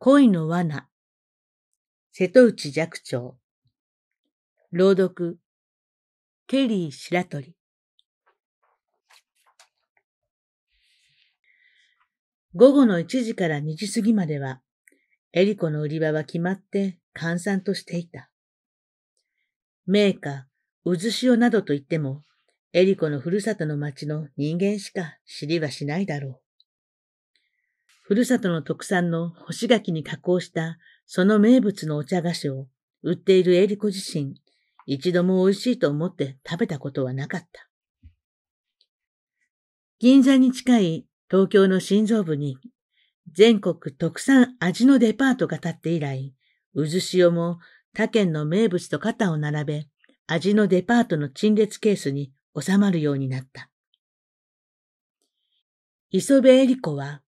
恋の罠。瀬戸内寂聴。朗読。ケリー白鳥。午後の1時から2時過ぎまでは、エリコの売り場は決まって閑散としていた。名家、渦潮などといっても、エリコのふるさとの町の人間しか知りはしないだろう。ふるさとの特産の干し柿に加工したその名物のお茶菓子を売っているエリコ自身、一度も美味しいと思って食べたことはなかった。銀座に近い東京の心臓部に全国特産味のデパートが建って以来、渦潮も他県の名物と肩を並べ、味のデパートの陳列ケースに収まるようになった。磯部恵リ子は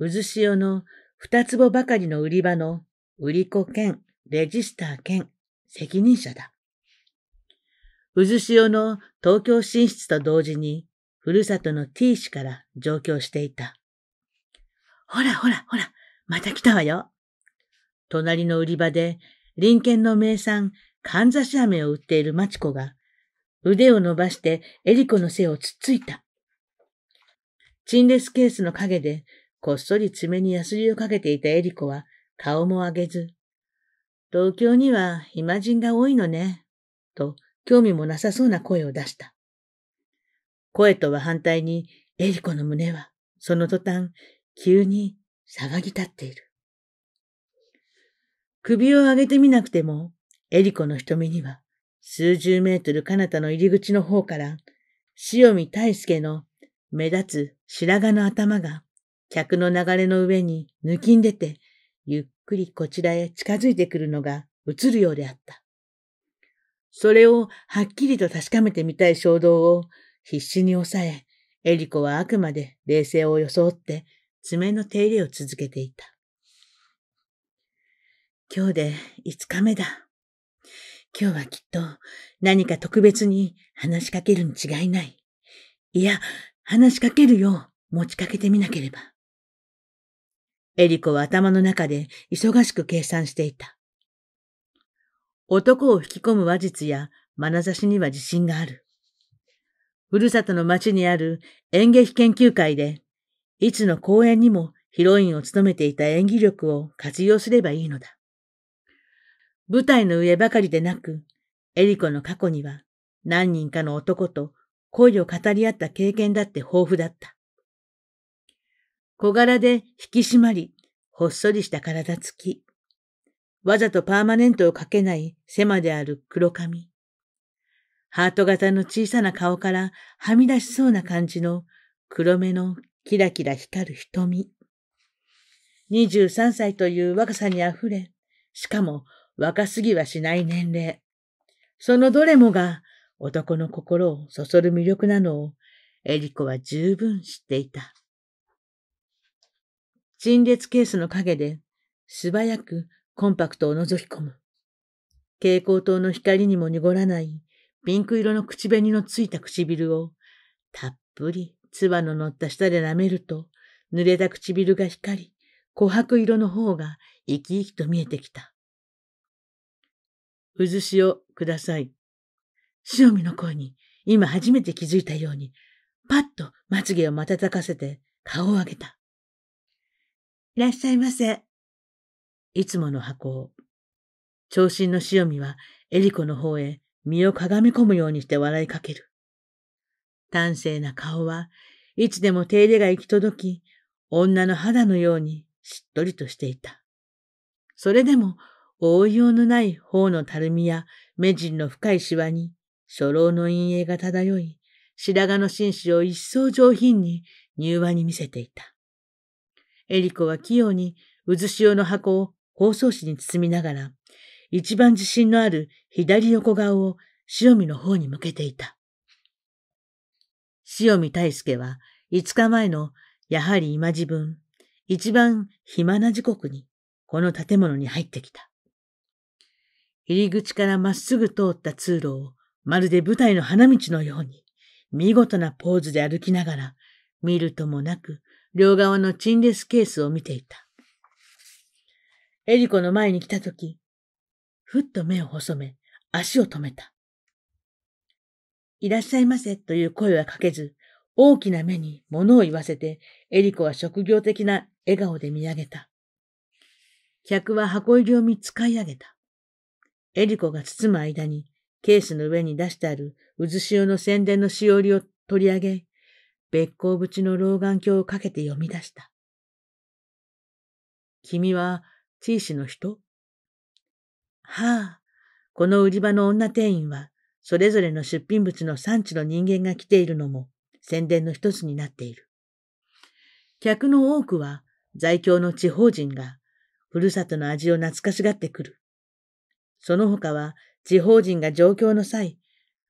渦潮の二坪ばかりの売り場の売り子兼レジスター兼責任者だ。渦潮の東京進出と同時に、ふるさとの T 氏から上京していた。ほらほらほら、また来たわよ。隣の売り場で、林県の名産、かんざし飴を売っている町子が、腕を伸ばしてエリコの背をつっついた。陳列ケースの陰でこっそり爪にヤスリをかけていたエリコは顔も上げず、東京には暇人が多いのね、と興味もなさそうな声を出した。声とは反対にエリコの胸はその途端急に騒ぎ立っている。首を上げてみなくてもエリコの瞳には数十メートル彼方の入り口の方から、塩見大介の目立つ白髪の頭が客の流れの上に抜きんでて、ゆっくりこちらへ近づいてくるのが映るようであった。それをはっきりと確かめてみたい衝動を必死に抑え、エリコはあくまで冷静を装って爪の手入れを続けていた。今日で5日目だ。今日はきっと何か特別に話しかけるに違いない。いや、話しかけるよう持ちかけてみなければ。エリコは頭の中で忙しく計算していた。男を引き込む話術や眼差しには自信がある。ふるさとの町にある演劇研究会で、いつの公演にもヒロインを務めていた演技力を活用すればいいのだ。舞台の上ばかりでなく、エリコの過去には何人かの男と恋を語り合った経験だって豊富だった。小柄で引き締まり、ほっそりした体つき。わざとパーマネントをかけない狭である黒髪。ハート型の小さな顔からはみ出しそうな感じの黒目のキラキラ光る瞳。23歳という若さにあふれ、しかも若すぎはしない年齢。そのどれもが男の心をそそる魅力なのをエリコは十分知っていた。陳列ケースの陰で素早くコンパクトを覗き込む。蛍光灯の光にも濁らないピンク色の口紅のついた唇をたっぷりツバの乗った舌で舐めると濡れた唇が光り琥珀色の方が生き生きと見えてきた。渦潮ください。塩見の声に今初めて気づいたようにパッとまつげを瞬かせて顔を上げた。いらっしゃいませ。いつもの箱を。長身の塩見はエリコの方へ身をかがみ込むようにして笑いかける。端正な顔はいつでも手入れが行き届き、女の肌のようにしっとりとしていた。それでも応用のない頬のたるみや目尻の深いシワに初老の陰影が漂い、白髪の紳士を一層上品に入和に見せていた。エリコは器用に渦潮の箱を包装紙に包みながら、一番自信のある左横顔を塩見の方に向けていた。塩見大輔は五日前のやはり今自分、一番暇な時刻にこの建物に入ってきた。入り口からまっすぐ通った通路をまるで舞台の花道のように見事なポーズで歩きながら見るともなく両側の陳列ケースを見ていた。エリコの前に来たとき、ふっと目を細め、足を止めた。いらっしゃいませという声はかけず、大きな目に物を言わせて、エリコは職業的な笑顔で見上げた。客は箱入りを見つかい上げた。エリコが包む間に、ケースの上に出してある渦潮の宣伝のしおりを取り上げ、別行縁の老眼鏡をかけて読み出した。君は、地位氏の人はあ、この売り場の女店員は、それぞれの出品物の産地の人間が来ているのも、宣伝の一つになっている。客の多くは、在京の地方人が、ふるさとの味を懐かしがってくる。その他は、地方人が上京の際、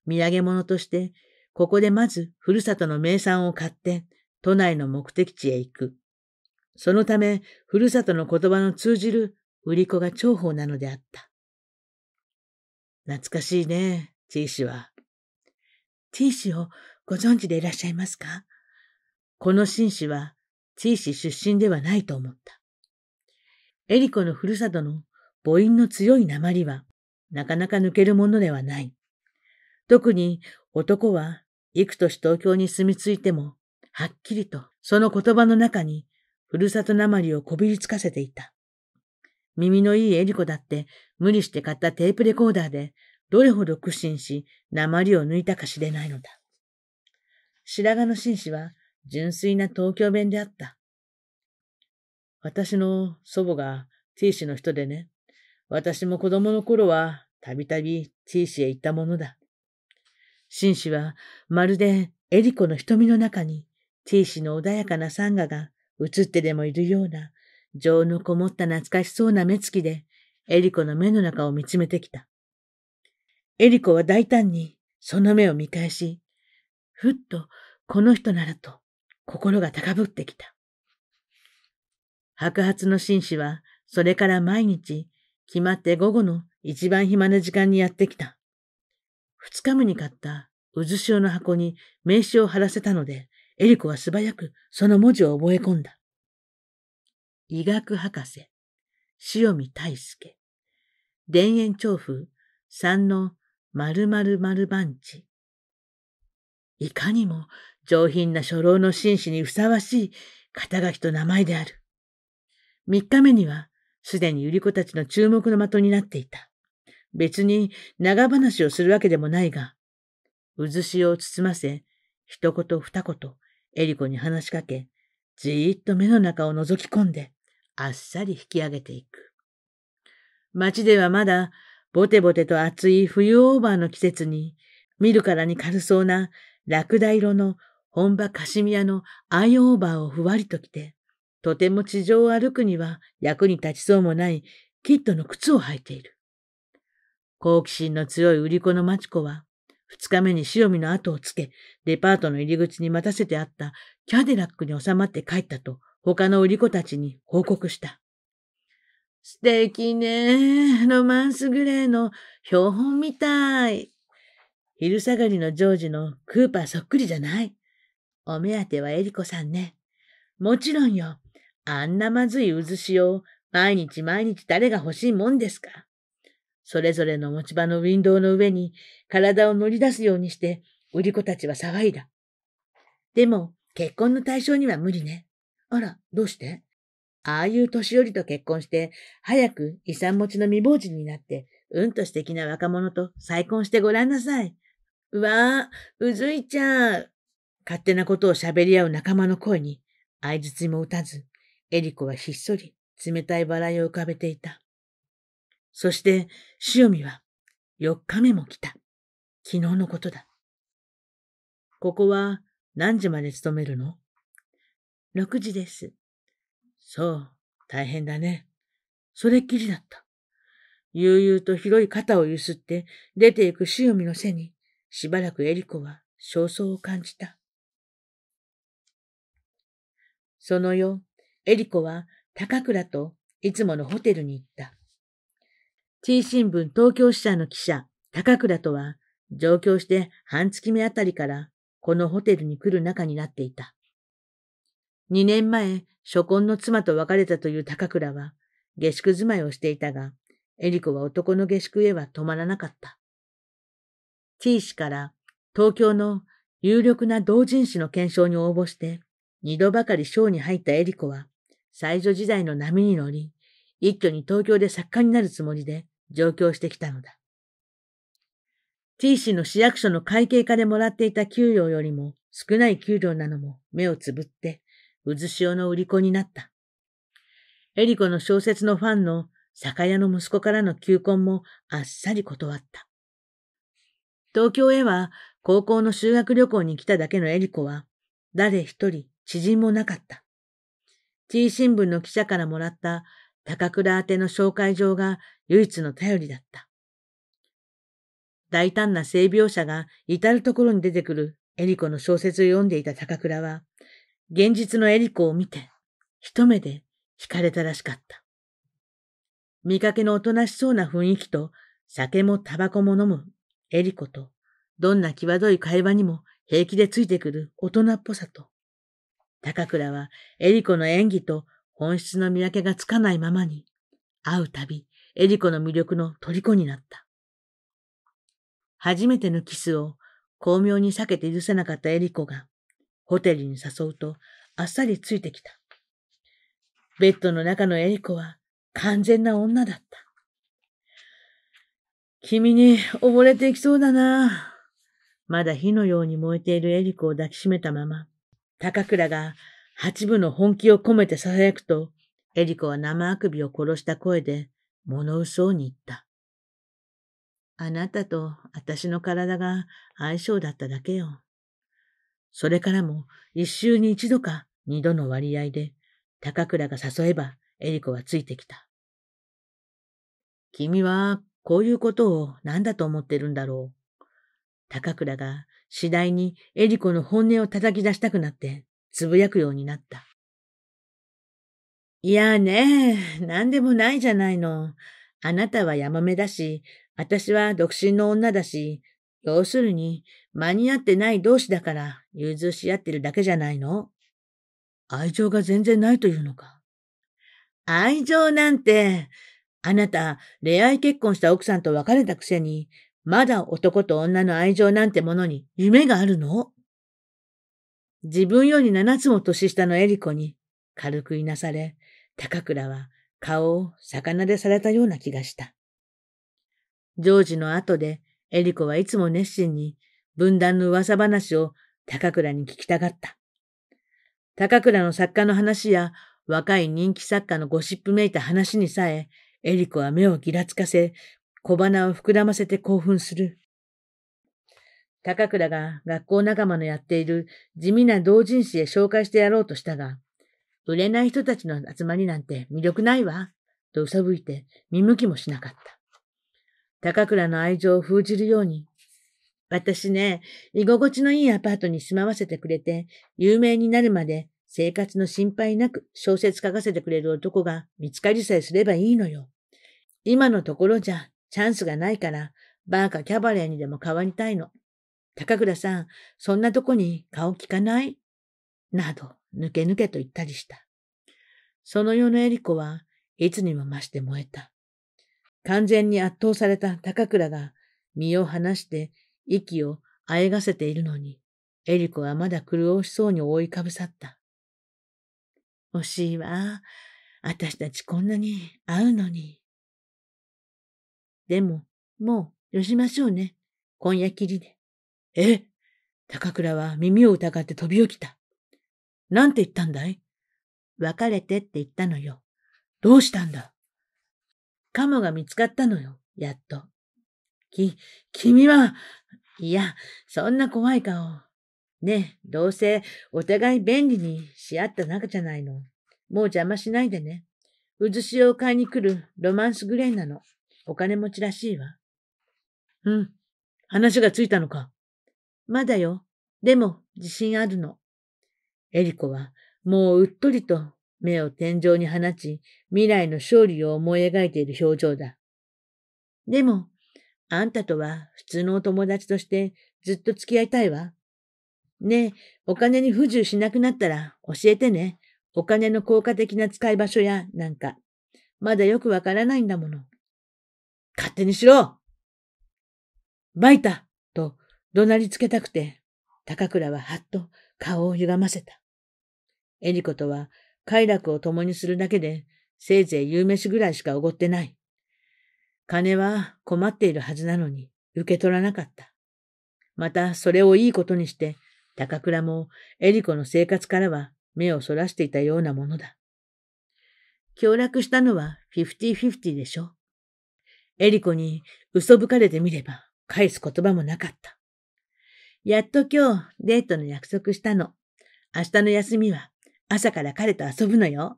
土産物としてここでまず、ふるさとの名産を買って、都内の目的地へ行く。そのため、ふるさとの言葉の通じる売り子が重宝なのであった。懐かしいね、T 氏は。T 氏をご存知でいらっしゃいますかこの紳士は T 氏出身ではないと思った。エリコのふるさとの母音の強い鉛はなかなか抜けるものではない。特に男は幾年東京に住み着いても、はっきりとその言葉の中に、ふるさとなまりをこびりつかせていた。耳のいいエリコだって無理して買ったテープレコーダーでどれほど苦心し、鉛を抜いたか知れないのだ。白髪の紳士は純粋な東京弁であった。私の祖母が T 氏の人でね、私も子供の頃はたびたび T 氏へ行ったものだ。紳士はまるでエリコの瞳の中に T 氏の穏やかなサンガが映ってでもいるような情のこもった懐かしそうな目つきでエリコの目の中を見つめてきた。エリコは大胆にその目を見返し、ふっとこの人ならと心が高ぶってきた。白髪の紳士はそれから毎日決まって午後の一番暇な時間にやってきた。二日目に買った渦潮の箱に名刺を貼らせたので、エリコは素早くその文字を覚え込んだ。医学博士、塩見大介、田園調布、三の〇〇〇番地。いかにも上品な初老の紳士にふさわしい肩書きと名前である。三日目にはすでに百合子たちの注目の的になっていた。別に長話をするわけでもないが、渦潮を包ませ、一言二言、エリコに話しかけ、じーっと目の中を覗き込んで、あっさり引き上げていく。街ではまだ、ぼてぼてと暑い冬オーバーの季節に、見るからに軽そうなラクダ色の本場カシミヤのアイオーバーをふわりと着て、とても地上を歩くには役に立ちそうもないキッドの靴を履いている。好奇心の強い売り子の町子は、二日目に白見の後をつけ、デパートの入り口に待たせてあったキャデラックに収まって帰ったと、他の売り子たちに報告した。素敵ね。ロマンスグレーの標本みたい。昼下がりのジョージのクーパーそっくりじゃない。お目当てはエリコさんね。もちろんよ。あんなまずい渦潮を毎日毎日誰が欲しいもんですか。それぞれの持ち場のウィンドウの上に体を乗り出すようにして、売り子たちは騒いだ。でも、結婚の対象には無理ね。あら、どうしてああいう年寄りと結婚して、早く遺産持ちの未亡人になって、うんと素敵な若者と再婚してごらんなさい。うわぁ、うずいちゃう。勝手なことを喋り合う仲間の声に、相づちも打たず、エリコはひっそり冷たい笑いを浮かべていた。そして、塩見は、四日目も来た。昨日のことだ。ここは何時まで勤めるの六時です。そう、大変だね。それっきりだった。悠々と広い肩をゆすって出ていく塩見の背に、しばらくエリコは焦燥を感じた。その夜、エリコは高倉といつものホテルに行った。T 新聞東京支社の記者、高倉とは、上京して半月目あたりから、このホテルに来る仲になっていた。2年前、初婚の妻と別れたという高倉は、下宿住まいをしていたが、エリコは男の下宿へは泊まらなかった。T 氏から東京の有力な同人誌の検証に応募して、二度ばかり賞に入ったエリコは、最初時代の波に乗り、一挙に東京で作家になるつもりで上京してきたのだ。T 氏の市役所の会計課でもらっていた給料よりも少ない給料なのも目をつぶって、渦潮の売り子になった。エリコの小説のファンの酒屋の息子からの求婚もあっさり断った。東京へは高校の修学旅行に来ただけのエリコは、誰一人知人もなかった。T 新聞の記者からもらった高倉宛ての紹介状が唯一の頼りだった。大胆な性描写が至るところに出てくるエリコの小説を読んでいた高倉は、現実のエリコを見て、一目で惹かれたらしかった。見かけのおとなしそうな雰囲気と、酒もタバコも飲むエリコと、どんな際どい会話にも平気でついてくる大人っぽさと、高倉はエリコの演技と本質の見分けがつかないままに、会うたび、エリコの魅力の虜になった。初めてのキスを巧妙に避けて許せなかったエリコが、ホテルに誘うと、あっさりついてきた。ベッドの中のエリコは完全な女だった。君に溺れていきそうだな。まだ火のように燃えているエリコを抱きしめたまま、高倉が八部の本気を込めて囁くと、エリコは生あくびを殺した声で、物嘘に言った。あなたと私の体が相性だっただけよ。それからも一週に一度か二度の割合で、高倉が誘えばエリコはついてきた。君はこういうことを何だと思ってるんだろう。高倉が次第にエリコの本音を叩き出したくなって、つぶやくようになった。いやね、なんでもないじゃないの。あなたはヤマメだし、私は独身の女だし、要するに、間に合ってない同士だから、融通し合ってるだけじゃないの。愛情が全然ないというのか。愛情なんて、あなた、恋愛結婚した奥さんと別れたくせに、まだ男と女の愛情なんてものに夢があるの自分より七つも年下のエリコに軽くいなされ、高倉は顔を魚でされたような気がした。ジョージの後でエリコはいつも熱心に分断の噂話を高倉に聞きたがった。高倉の作家の話や若い人気作家のゴシップめいた話にさえ、エリコは目をぎらつかせ、小鼻を膨らませて興奮する。高倉が学校仲間のやっている地味な同人誌へ紹介してやろうとしたが、売れない人たちの集まりなんて魅力ないわ、とうさぶいて見向きもしなかった。高倉の愛情を封じるように、私ね、居心地のいいアパートに住まわせてくれて、有名になるまで生活の心配なく小説書かせてくれる男が見つかりさえすればいいのよ。今のところじゃチャンスがないから、バーかキャバレーにでも変わりたいの。高倉さん、そんなとこに顔聞かないなど、抜け抜けと言ったりした。その世のエリコはいつにも増して燃えた。完全に圧倒された高倉が身を離して息をあえがせているのに、エリコはまだ狂おしそうに覆いかぶさった。惜しいわ。私たちこんなに会うのに。でも、もうよしましょうね。今夜きりで。え高倉は耳を疑って飛び起きた。なんて言ったんだい別れてって言ったのよ。どうしたんだカモが見つかったのよ、やっと。き、君は、いや、そんな怖い顔。ねえ、どうせお互い便利にし合った仲じゃないの。もう邪魔しないでね。渦しを買いに来るロマンスグレーなの。お金持ちらしいわ。うん。話がついたのか。まだよ。でも、自信あるの。エリコは、もううっとりと目を天井に放ち、未来の勝利を思い描いている表情だ。でも、あんたとは普通のお友達としてずっと付き合いたいわ。ねえ、お金に不自由しなくなったら教えてね。お金の効果的な使い場所やなんか。まだよくわからないんだもの。勝手にしろバイタと怒鳴りつけたくて、高倉ははっと顔を歪ませた。エリコとは快楽を共にするだけで、せいぜい夕飯ぐらいしかおごってない。金は困っているはずなのに、受け取らなかった。また、それをいいことにして、高倉もエリコの生活からは目をそらしていたようなものだ。協楽したのはフフフィィティフティでしょ。エリコに嘘吹かれてみれば返す言葉もなかった。やっと今日デートの約束したの。明日の休みは朝から彼と遊ぶのよ。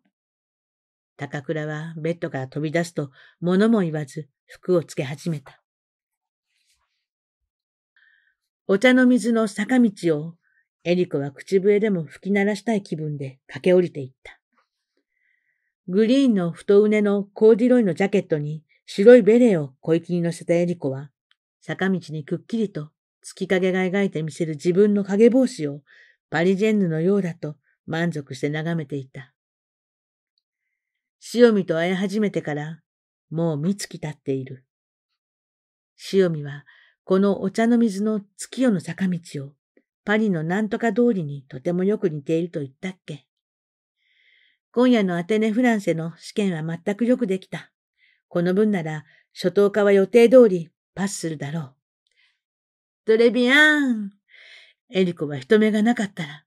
高倉はベッドから飛び出すと物も言わず服をつけ始めた。お茶の水の坂道をエリコは口笛でも吹き鳴らしたい気分で駆け下りていった。グリーンの太畝のコーディロイのジャケットに白いベレーを小粋に乗せたエリコは坂道にくっきりと月影が描いてみせる自分の影帽子をパリジェンヌのようだと満足して眺めていた。塩見と会い始めてから、もう三月経っている。塩見は、このお茶の水の月夜の坂道を、パリのなんとか通りにとてもよく似ていると言ったっけ。今夜のアテネ・フランセの試験は全くよくできた。この分なら、初等科は予定通りパスするだろう。トレビアンエリコは人目がなかったら、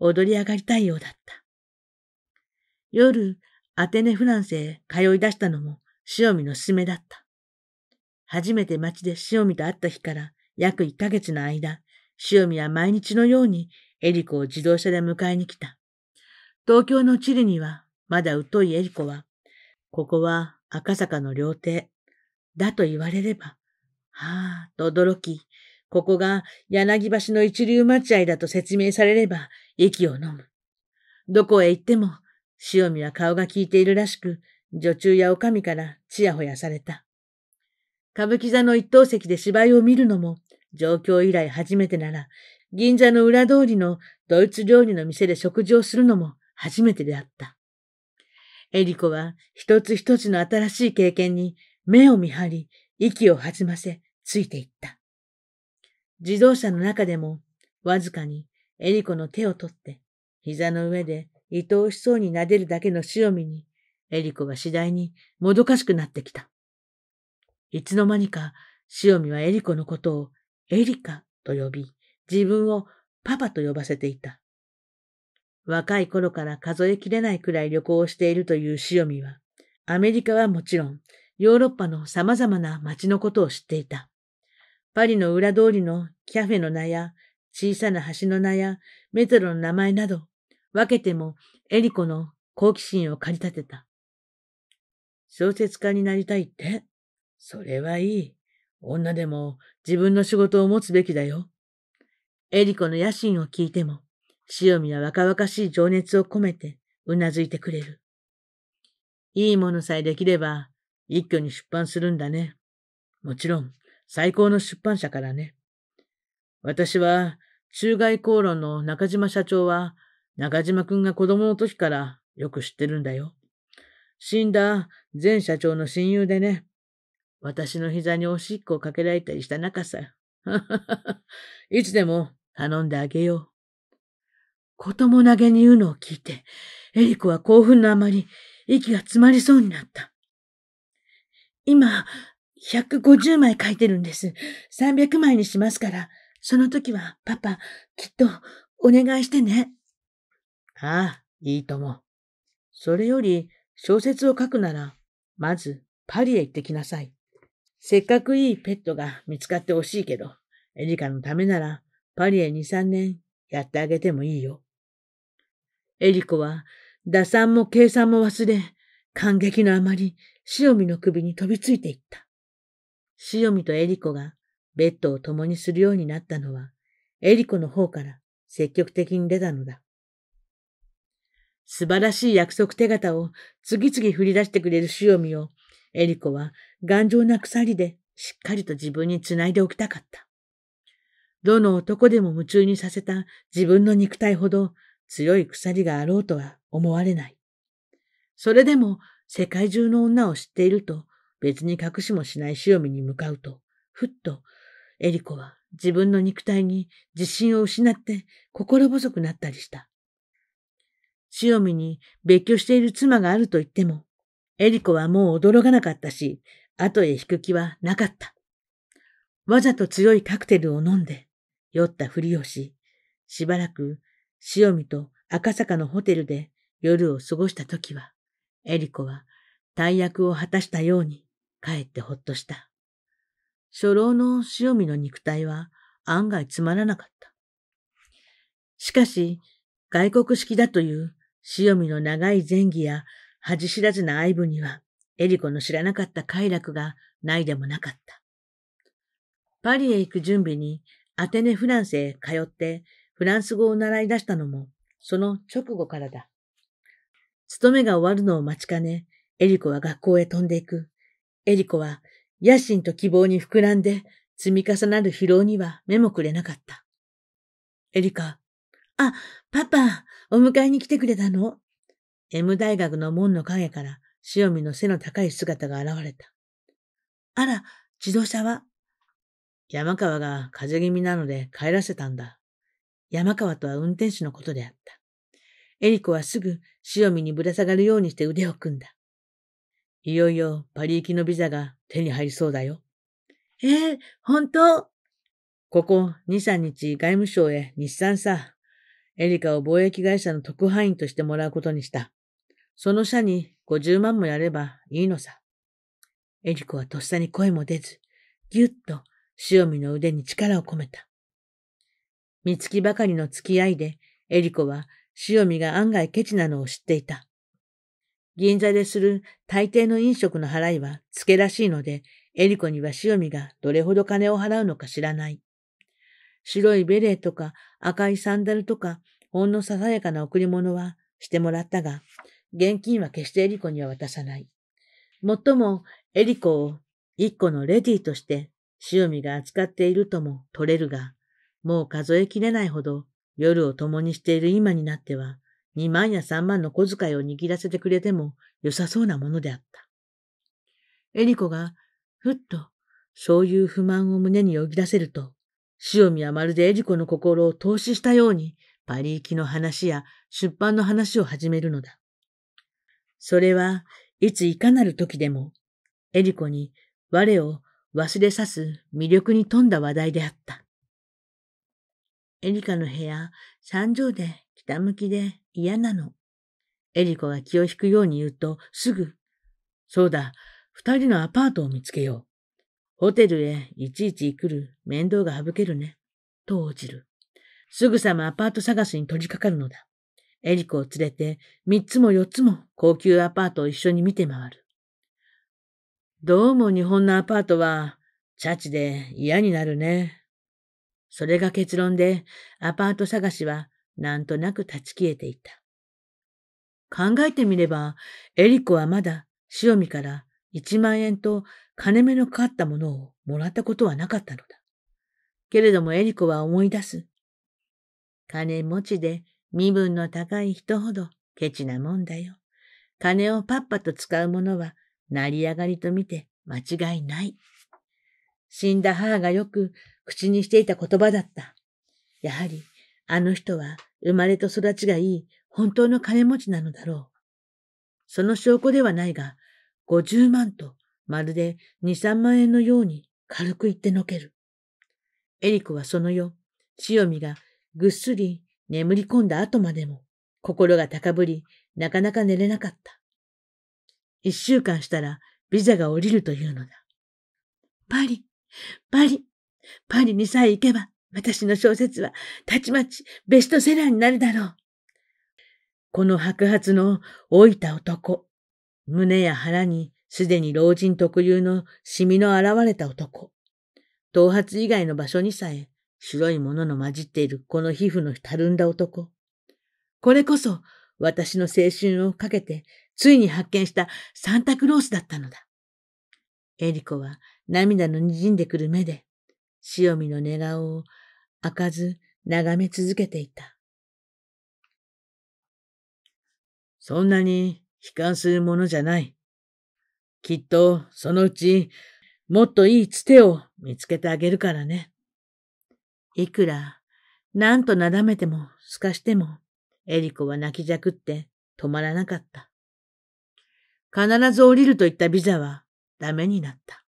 踊り上がりたいようだった。夜、アテネフランスへ通い出したのも、塩見の勧めだった。初めて街で塩見と会った日から約1ヶ月の間、塩見は毎日のようにエリコを自動車で迎えに来た。東京の地理にはまだ疎いエリコは、ここは赤坂の料亭だと言われれば、はあ、と驚き、ここが柳橋の一流待合だと説明されれば息を飲む。どこへ行っても、塩見は顔が効いているらしく、女中や女将からちやほやされた。歌舞伎座の一等席で芝居を見るのも、上京以来初めてなら、銀座の裏通りのドイツ料理の店で食事をするのも初めてであった。エリコは一つ一つの新しい経験に目を見張り、息を弾ませ、ついていった。自動車の中でも、わずかにエリコの手を取って、膝の上で愛おしそうに撫でるだけの塩見に、エリコは次第にもどかしくなってきた。いつの間にか、塩見はエリコのことをエリカと呼び、自分をパパと呼ばせていた。若い頃から数えきれないくらい旅行をしているという塩見は、アメリカはもちろん、ヨーロッパの様々な街のことを知っていた。パリの裏通りのキャフェの名や、小さな橋の名や、メトロの名前など、分けてもエリコの好奇心を駆り立てた。小説家になりたいってそれはいい。女でも自分の仕事を持つべきだよ。エリコの野心を聞いても、塩見は若々しい情熱を込めてうなずいてくれる。いいものさえできれば、一挙に出版するんだね。もちろん、最高の出版社からね。私は、中外公論の中島社長は、中島くんが子供の時からよく知ってるんだよ。死んだ前社長の親友でね、私の膝におしっこをかけられたりした仲さ。いつでも頼んであげよう。子供投げに言うのを聞いて、エリコは興奮のあまり息が詰まりそうになった。今、150枚書いてるんです。300枚にしますから、その時はパパ、きっとお願いしてね。ああ、いいとも。それより小説を書くなら、まずパリへ行ってきなさい。せっかくいいペットが見つかってほしいけど、エリカのためならパリへ2、3年やってあげてもいいよ。エリコは打算も計算も忘れ、感激のあまり、塩見の首に飛びついていった。塩見とエリコがベッドを共にするようになったのは、エリコの方から積極的に出たのだ。素晴らしい約束手形を次々振り出してくれるお見を、エリコは頑丈な鎖でしっかりと自分につないでおきたかった。どの男でも夢中にさせた自分の肉体ほど強い鎖があろうとは思われない。それでも世界中の女を知っていると別に隠しもしない潮見に向かうと、ふっと、エリコは自分の肉体に自信を失って心細くなったりした。潮見に別居している妻があると言っても、エリコはもう驚かなかったし、後へ引く気はなかった。わざと強いカクテルを飲んで、酔ったふりをし、しばらく塩見と赤坂のホテルで夜を過ごした時は、エリコは大役を果たしたように帰ってほっとした。初老の塩見の肉体は案外つまらなかった。しかし、外国式だという塩見の長い前儀や恥知らずな愛部には、エリコの知らなかった快楽がないでもなかった。パリへ行く準備にアテネ・フランスへ通ってフランス語を習い出したのもその直後からだ。勤めが終わるのを待ちかね、エリコは学校へ飛んでいく。エリコは野心と希望に膨らんで積み重なる疲労には目もくれなかった。エリカ、あ、パパ、お迎えに来てくれたの ?M 大学の門の陰から塩見の背の高い姿が現れた。あら、自動車は山川が風邪気味なので帰らせたんだ。山川とは運転手のことであった。エリコはすぐ塩見にぶら下がるようにして腕を組んだ。いよいよパリ行きのビザが手に入りそうだよ。ええー、本当ここ2、3日外務省へ日産さ、エリカを貿易会社の特派員としてもらうことにした。その社に50万もやればいいのさ。エリコはとっさに声も出ず、ぎゅっと塩見の腕に力を込めた。三月ばかりの付き合いで、エリコは塩見が案外ケチなのを知っていた。銀座でする大抵の飲食の払いは付けらしいので、エリコには塩見がどれほど金を払うのか知らない。白いベレーとか赤いサンダルとか、ほんのささやかな贈り物はしてもらったが、現金は決してエリコには渡さない。もっとも、エリコを一個のレディーとして塩見が扱っているとも取れるが、もう数えきれないほど夜を共にしている今になっては、2万や3万の小遣いを握らせてくれても良さそうなものであった。エリコが、ふっと、そういう不満を胸によぎ出せると、塩見はまるでエリコの心を投資したように、パリ行きの話や出版の話を始めるのだ。それはいついかなる時でも、エリコに我を忘れさす魅力に富んだ話題であった。エリカの部屋、三畳で北向きで嫌なの。エリコが気を引くように言うと、すぐ、そうだ、二人のアパートを見つけよう。ホテルへいちいち来る面倒が省けるね。と応じる。すぐさまアパート探しに取り掛かるのだ。エリコを連れて、三つも四つも高級アパートを一緒に見て回る。どうも日本のアパートは、チャチで嫌になるね。それが結論で、アパート探しはなんとなく断ち切れていた。考えてみれば、エリコはまだ、塩見から一万円と金目のかかったものをもらったことはなかったのだ。けれどもエリコは思い出す。金持ちで身分の高い人ほどケチなもんだよ。金をパッパと使う者は成り上がりと見て間違いない。死んだ母がよく口にしていた言葉だった。やはりあの人は生まれと育ちがいい本当の金持ちなのだろう。その証拠ではないが、五十万とまるで二三万円のように軽く言ってのける。エリコはその夜、塩見がぐっすり眠り込んだ後までも心が高ぶり、なかなか寝れなかった。一週間したらビザが降りるというのだ。パリ、パリ、パリにさえ行けば私の小説は、たちまちベストセラーになるだろう。この白髪の老いた男。胸や腹にすでに老人特有のシミの現れた男。頭髪以外の場所にさえ白いものの混じっているこの皮膚のたるんだ男。これこそ私の青春をかけてついに発見したサンタクロースだったのだ。エリコは涙の滲んでくる目で、塩見の寝顔を開かず眺め続けていた。そんなに悲観するものじゃない。きっとそのうちもっといいつてを見つけてあげるからね。いくらなんとなだめてもすかしてもエリコは泣きじゃくって止まらなかった。必ず降りるといったビザはダメになった。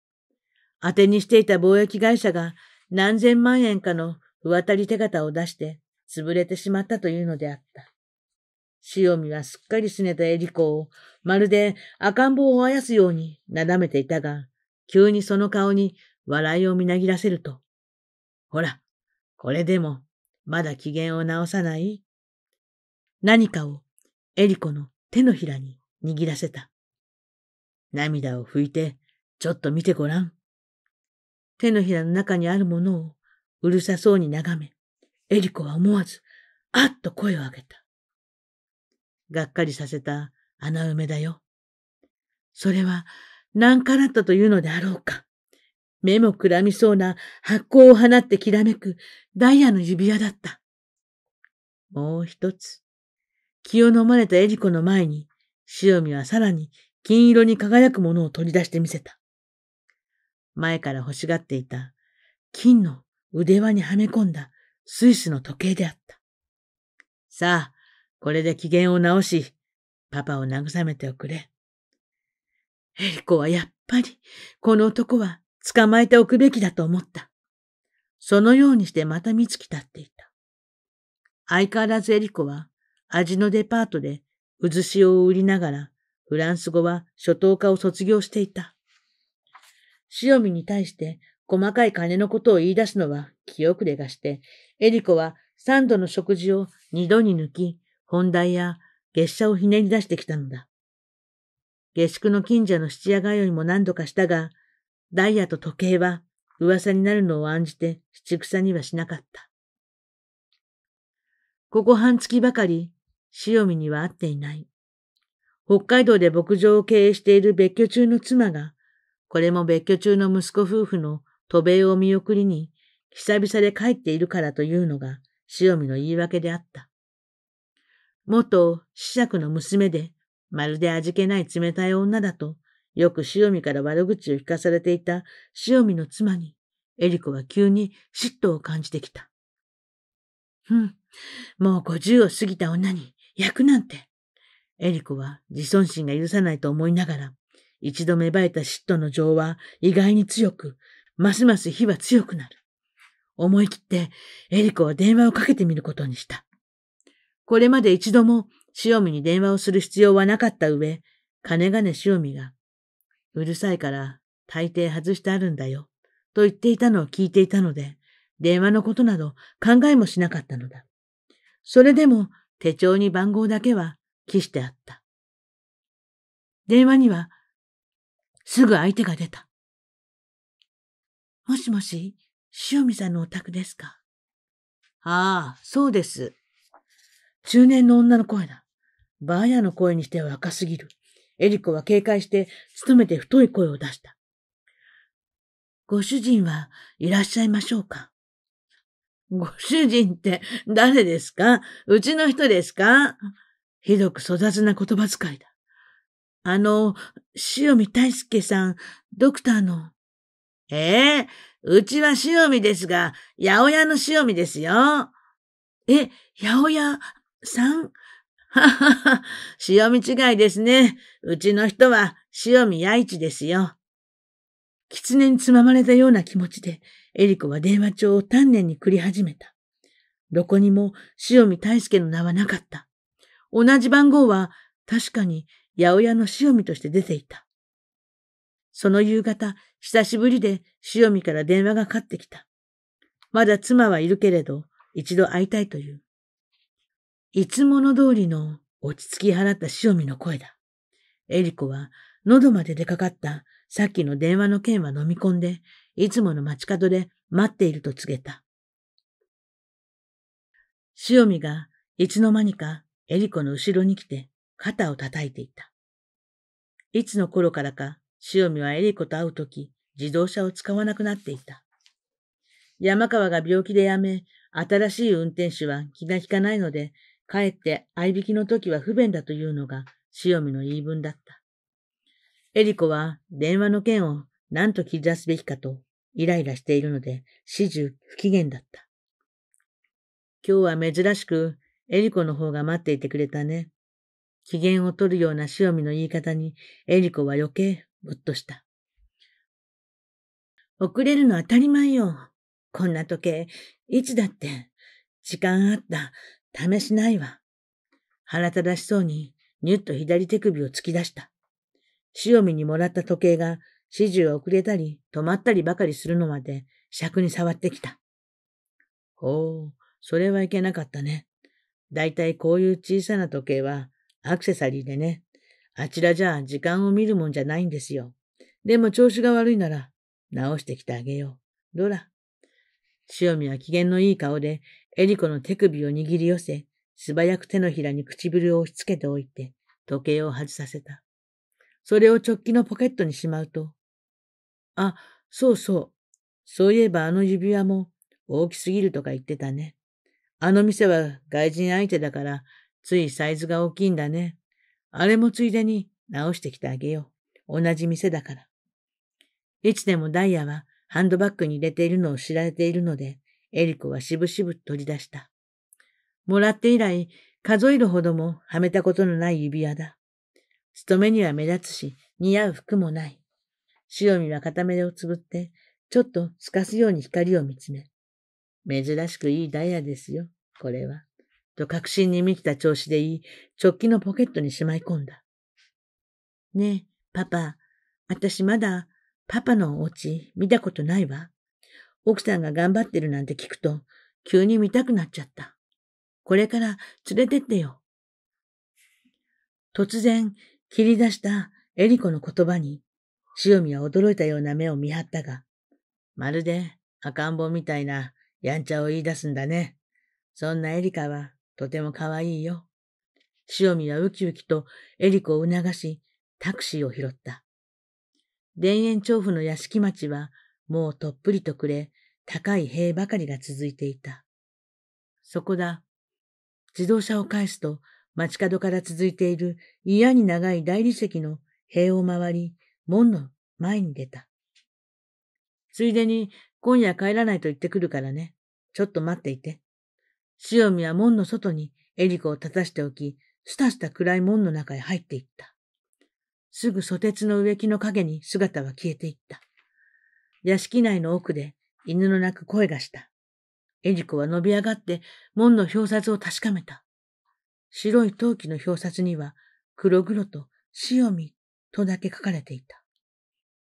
当てにしていた貿易会社が何千万円かの渡り手形を出して潰れてしまったというのであった。塩見はすっかり拗ねたエリコを、まるで赤ん坊をあやすようになだめていたが、急にその顔に笑いをみなぎらせると、ほら、これでも、まだ機嫌を直さない何かをエリコの手のひらに握らせた。涙を拭いて、ちょっと見てごらん。手のひらの中にあるものをうるさそうに眺め、エリコは思わず、あっと声を上げた。がっかりさせた穴埋めだよ。それは何からッというのであろうか。目もくらみそうな発光を放ってきらめくダイヤの指輪だった。もう一つ。気を飲まれたエリコの前に、塩見はさらに金色に輝くものを取り出してみせた。前から欲しがっていた金の腕輪にはめ込んだスイスの時計であった。さあ、これで機嫌を直し、パパを慰めておくれ。エリコはやっぱり、この男は捕まえておくべきだと思った。そのようにしてまた見つき立っていた。相変わらずエリコは、味のデパートで渦潮を売りながら、フランス語は初等科を卒業していた。塩見に対して細かい金のことを言い出すのは気遅れがして、エリコは三度の食事を二度に抜き、本題や月謝をひねり出してきたのだ。下宿の近所の質屋通いも何度かしたが、ダイヤと時計は噂になるのを案じて七草にはしなかった。ここ半月ばかり、塩見には会っていない。北海道で牧場を経営している別居中の妻が、これも別居中の息子夫婦の渡米を見送りに、久々で帰っているからというのが、塩見の言い訳であった。元子爵の娘で、まるで味気ない冷たい女だと、よく塩見から悪口を聞かされていた塩見の妻に、エリコは急に嫉妬を感じてきた。うん、もう五十を過ぎた女に役なんて。エリコは自尊心が許さないと思いながら、一度芽生えた嫉妬の情は意外に強く、ますます火は強くなる。思い切ってエリコは電話をかけてみることにした。これまで一度も塩見に電話をする必要はなかった上、金金塩見が、うるさいから大抵外してあるんだよ、と言っていたのを聞いていたので、電話のことなど考えもしなかったのだ。それでも手帳に番号だけは記してあった。電話には、すぐ相手が出た。もしもし、塩見さんのお宅ですかああ、そうです。中年の女の声だ。バーヤの声にしては若すぎる。エリコは警戒して、努めて太い声を出した。ご主人はいらっしゃいましょうかご主人って誰ですかうちの人ですかひどく粗雑な言葉遣いだ。あの、塩見大輔さん、ドクターの。ええうちは塩見ですが、八百屋の塩見ですよ。え、八百屋さんははは、塩見違いですね。うちの人は塩見八一ですよ。狐につままれたような気持ちで、エリコは電話帳を丹念に繰り始めた。どこにも塩見大輔の名はなかった。同じ番号は確かに八百屋の塩見として出ていた。その夕方、久しぶりで塩見から電話がかかってきた。まだ妻はいるけれど、一度会いたいという。いつもの通りの落ち着き払った塩見の声だ。エリコは喉まで出かかったさっきの電話の件は飲み込んで、いつもの街角で待っていると告げた。塩見がいつの間にかエリコの後ろに来て肩を叩いていた。いつの頃からか塩見はエリコと会うとき、自動車を使わなくなっていた。山川が病気でやめ、新しい運転手は気が引かないので、かえって合いびきの時は不便だというのが塩見の言い分だった。エリコは電話の件を何と切り出すべきかとイライラしているので始終不機嫌だった。今日は珍しくエリコの方が待っていてくれたね。機嫌を取るような塩見の言い方にエリコは余計むっとした。遅れるの当たり前よ。こんな時計、いつだって、時間あった、試しないわ。腹立たしそうに、ニュッと左手首を突き出した。塩見にもらった時計が、指示を遅れたり、止まったりばかりするのまで、尺に触ってきた。ほう、それはいけなかったね。だいたいこういう小さな時計は、アクセサリーでね、あちらじゃ時間を見るもんじゃないんですよ。でも調子が悪いなら、直してきてあげよう。ドラ。塩見は機嫌のいい顔で、エリコの手首を握り寄せ、素早く手のひらに唇を押し付けておいて、時計を外させた。それを直帰のポケットにしまうと、あ、そうそう。そういえばあの指輪も大きすぎるとか言ってたね。あの店は外人相手だから、ついサイズが大きいんだね。あれもついでに直してきてあげよう。同じ店だから。いつでもダイヤはハンドバッグに入れているのを知られているので、エリコはしぶしぶ取り出した。もらって以来、数えるほどもはめたことのない指輪だ。勤めには目立つし、似合う服もない。塩見は片目をつぶって、ちょっと透かすように光を見つめ。珍しくいいダイヤですよ、これは。と確信に満ちた調子で言い、直帰のポケットにしまい込んだ。ねえ、パパ、私まだパパのお家見たことないわ。奥さんが頑張ってるなんて聞くと、急に見たくなっちゃった。これから連れてってよ。突然、切り出したエリコの言葉に、塩見は驚いたような目を見張ったが、まるで赤ん坊みたいなやんちゃを言い出すんだね。そんなエリカはとてもかわいいよ。塩見はウキウキとエリコを促し、タクシーを拾った。田園調布の屋敷町は、もうとっぷりと暮れ、高い塀ばかりが続いていた。そこだ。自動車を返すと、街角から続いている嫌に長い大理石の塀を回り、門の前に出た。ついでに、今夜帰らないと言ってくるからね。ちょっと待っていて。塩見は門の外にエリコを立たしておき、すたすた暗い門の中へ入っていった。すぐソテツの植木の影に姿は消えていった。屋敷内の奥で犬の鳴く声がした。エリコは伸び上がって門の表札を確かめた。白い陶器の表札には黒々と塩見とだけ書かれていた。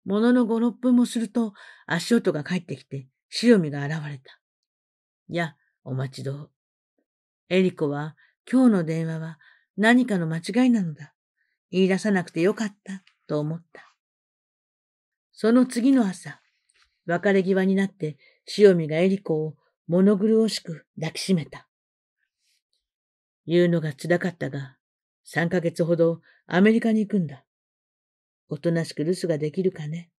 ものの五六分もすると足音が返ってきて塩見が現れた。や、お待ちどう。エリコは、今日の電話は何かの間違いなのだ。言い出さなくてよかった、と思った。その次の朝、別れ際になって、塩見がエリコを物苦しく抱きしめた。言うのが辛かったが、3ヶ月ほどアメリカに行くんだ。おとなしく留守ができるかね。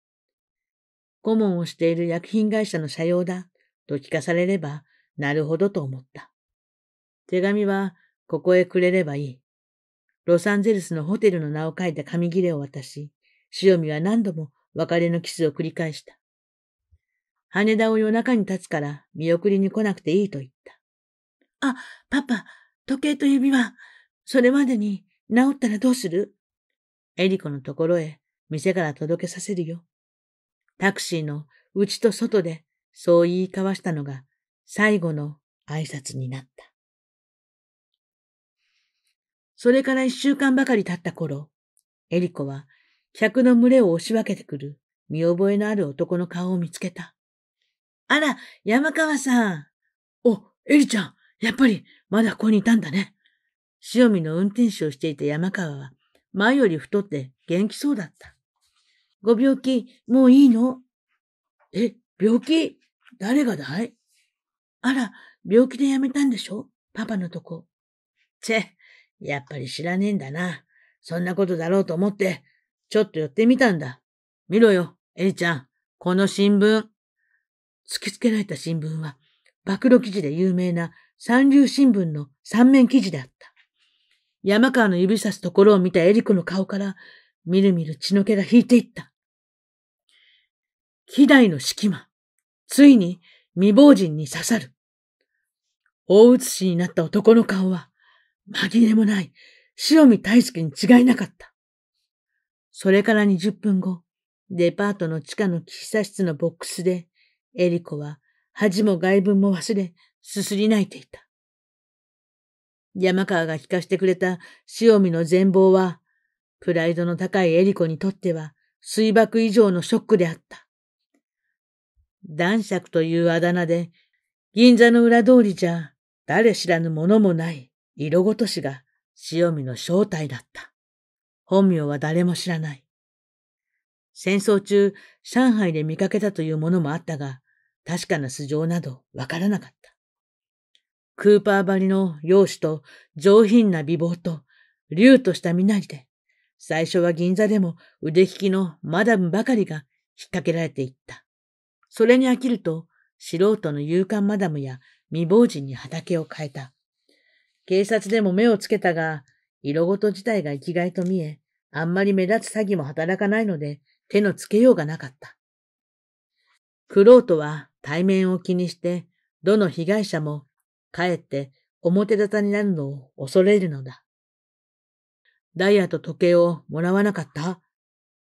顧問をしている薬品会社の社用だ、と聞かされれば、なるほどと思った。手紙はここへくれればいい。ロサンゼルスのホテルの名を書いた紙切れを渡し、塩見は何度も別れのキスを繰り返した。羽田を夜中に立つから見送りに来なくていいと言った。あ、パパ、時計と指輪、それまでに治ったらどうするエリコのところへ店から届けさせるよ。タクシーの内と外でそう言い交わしたのが最後の挨拶になった。それから一週間ばかり経った頃、エリコは客の群れを押し分けてくる見覚えのある男の顔を見つけた。あら、山川さん。お、エリちゃん、やっぱりまだここにいたんだね。塩見の運転手をしていた山川は前より太って元気そうだった。ご病気、もういいのえ、病気誰がだいあら、病気で辞めたんでしょパパのとこ。チェ、やっぱり知らねえんだな。そんなことだろうと思って、ちょっと寄ってみたんだ。見ろよ、エリちゃん。この新聞。突きつけられた新聞は、暴露記事で有名な三流新聞の三面記事であった。山川の指さすところを見たエリコの顔から、みるみる血の気が引いていった。希代の式魔。ついに未亡人に刺さる。大写しになった男の顔は、紛れもない、塩見大介に違いなかった。それから20分後、デパートの地下の喫茶室のボックスで、エリコは恥も外文も忘れ、すすり泣いていた。山川が聞かせてくれた塩見の全貌は、プライドの高いエリコにとっては、水爆以上のショックであった。男爵というあだ名で、銀座の裏通りじゃ、誰知らぬものもない。色ごとしが潮見の正体だった。本名は誰も知らない。戦争中、上海で見かけたというものもあったが、確かな素性などわからなかった。クーパー張りの容姿と上品な美貌と、竜とした身なりで、最初は銀座でも腕利きのマダムばかりが引っ掛けられていった。それに飽きると、素人の勇敢マダムや未亡人に畑を変えた。警察でも目をつけたが、色ごと自体が生きがいと見え、あんまり目立つ詐欺も働かないので、手のつけようがなかった。クロートは対面を気にして、どの被害者も、かえって表沙汰になるのを恐れるのだ。ダイヤと時計をもらわなかった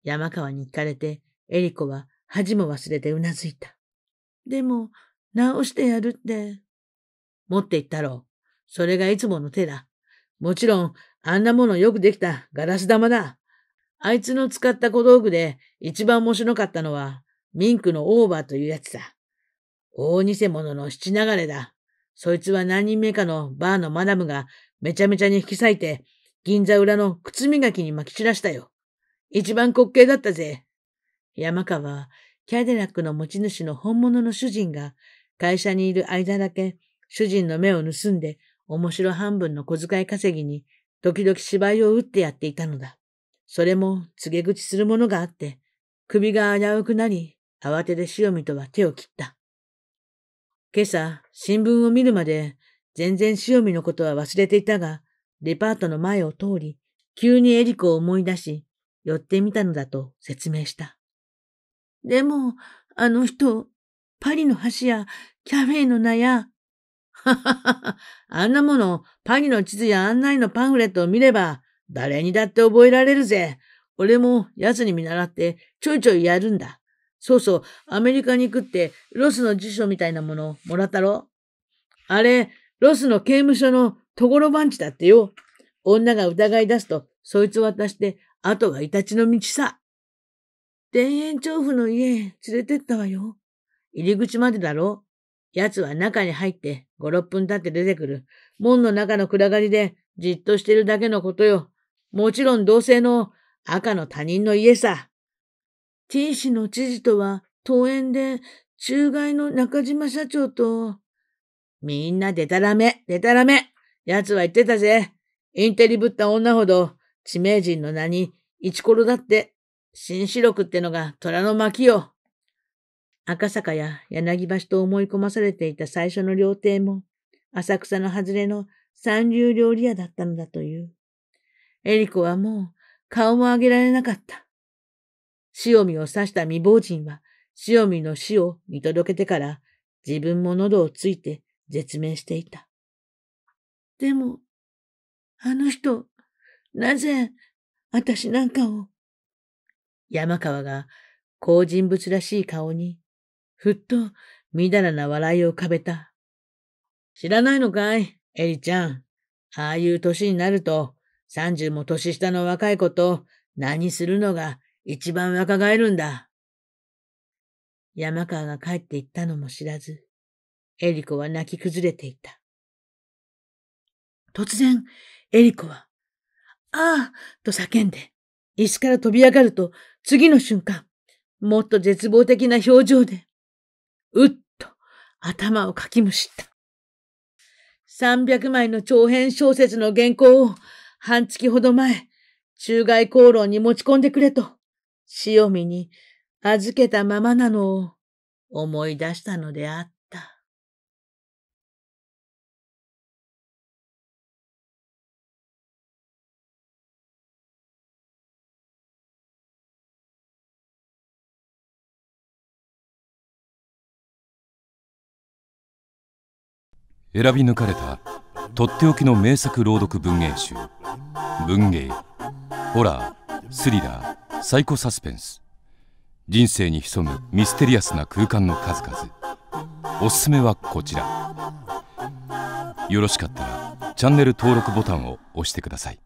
山川に聞かれて、エリコは恥も忘れてうなずいた。でも、直してやるって。持って行ったろう。それがいつもの手だ。もちろん、あんなものよくできたガラス玉だ。あいつの使った小道具で一番面白かったのは、ミンクのオーバーというやつだ。大偽物の七流れだ。そいつは何人目かのバーのマダムがめちゃめちゃに引き裂いて、銀座裏の靴磨きに撒き散らしたよ。一番滑稽だったぜ。山川は、キャデラックの持ち主の本物の主人が、会社にいる間だけ、主人の目を盗んで面白半分の小遣い稼ぎに、時々芝居を打ってやっていたのだ。それも告げ口するものがあって、首が危うくなり、慌てて塩見とは手を切った。今朝、新聞を見るまで、全然塩見のことは忘れていたが、デパートの前を通り、急にエリコを思い出し、寄ってみたのだと説明した。でも、あの人、パリの橋やキャフェの名や あんなもの、パリの地図や案内のパンフレットを見れば、誰にだって覚えられるぜ。俺も奴に見習ってちょいちょいやるんだ。そうそう、アメリカに行くってロスの辞書みたいなものをもらったろ。あれ、ロスの刑務所のところ番地だってよ。女が疑い出すと、そいつ渡して、後がイタチの道さ。田園調布の家へ連れてったわよ。入り口までだろ。奴は中に入って五六分経って出てくる。門の中の暗がりでじっとしてるだけのことよ。もちろん同性の赤の他人の家さ。T 氏の知事とは、登園で、中外の中島社長と、みんなでたらめ、でたらめ。奴は言ってたぜ。インテリぶった女ほど、知名人の名に、イチコロだって、新四六ってのが虎の巻よ。赤坂や柳橋と思い込まされていた最初の料亭も、浅草の外れの三流料理屋だったのだという。エリコはもう顔も上げられなかった。塩見を刺した未亡人は、塩見の死を見届けてから、自分も喉をついて絶命していた。でも、あの人、なぜ、私なんかを。山川が、好人物らしい顔に、ふっと、みだらな笑いを浮かべた。知らないのかいエリちゃん。ああいう年になると、30も年下の若い子と何するのが一番若返るんだ。山川が帰って行ったのも知らず、エリコは泣き崩れていた。突然、エリコは、ああと叫んで、椅子から飛び上がると、次の瞬間、もっと絶望的な表情で、うっと頭をかきむしった。三百枚の長編小説の原稿を半月ほど前、中外公論に持ち込んでくれと、塩見に預けたままなのを思い出したのであった。選び抜かれたとっておきの名作朗読文芸集文芸ホラースリラーサイコサスペンス人生に潜むミステリアスな空間の数々おすすめはこちらよろしかったらチャンネル登録ボタンを押してください